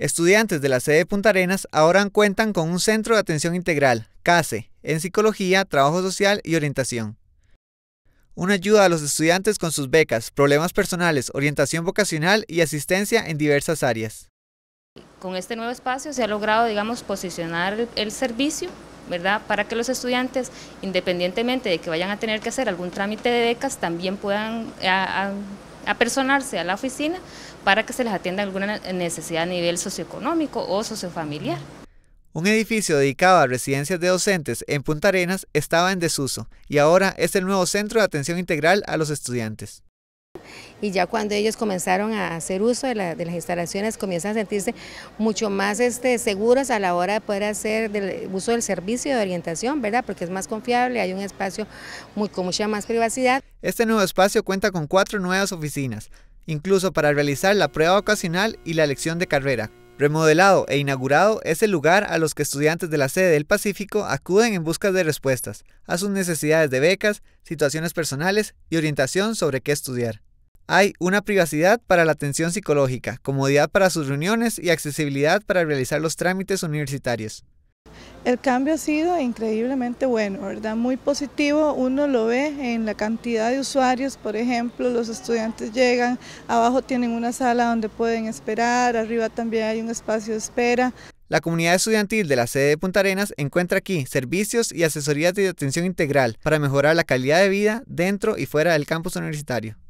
Estudiantes de la sede de Punta Arenas ahora cuentan con un centro de atención integral, CASE, en psicología, trabajo social y orientación. Una ayuda a los estudiantes con sus becas, problemas personales, orientación vocacional y asistencia en diversas áreas. Con este nuevo espacio se ha logrado, digamos, posicionar el, servicio ¿verdad? Para que los estudiantes, independientemente de que vayan a tener que hacer algún trámite de becas, también puedan eh, apersonarse a la oficina para que se les atienda alguna necesidad a nivel socioeconómico o sociofamiliar. Un edificio dedicado a residencias de docentes en Punta Arenas estaba en desuso y ahora es el nuevo centro de atención integral a los estudiantes y ya cuando ellos comenzaron a hacer uso de, las instalaciones comienzan a sentirse mucho más este, seguros a la hora de poder hacer uso del servicio de orientación, ¿verdad? Porque es más confiable, hay un espacio muy, con mucha más privacidad. Este nuevo espacio cuenta con cuatro nuevas oficinas, incluso para realizar la prueba ocasional y la elección de carrera. Remodelado e inaugurado es el lugar a los que estudiantes de la sede del Pacífico acuden en busca de respuestas a sus necesidades de becas, situaciones personales y orientación sobre qué estudiar. Hay una privacidad para la atención psicológica, comodidad para sus reuniones y accesibilidad para realizar los trámites universitarios. El cambio ha sido increíblemente bueno, ¿verdad? Muy positivo, uno lo ve en la cantidad de usuarios, por ejemplo, los estudiantes llegan, abajo tienen una sala donde pueden esperar, arriba también hay un espacio de espera. La comunidad estudiantil de la sede de Punta Arenas encuentra aquí servicios y asesorías de atención integral para mejorar la calidad de vida dentro y fuera del campus universitario.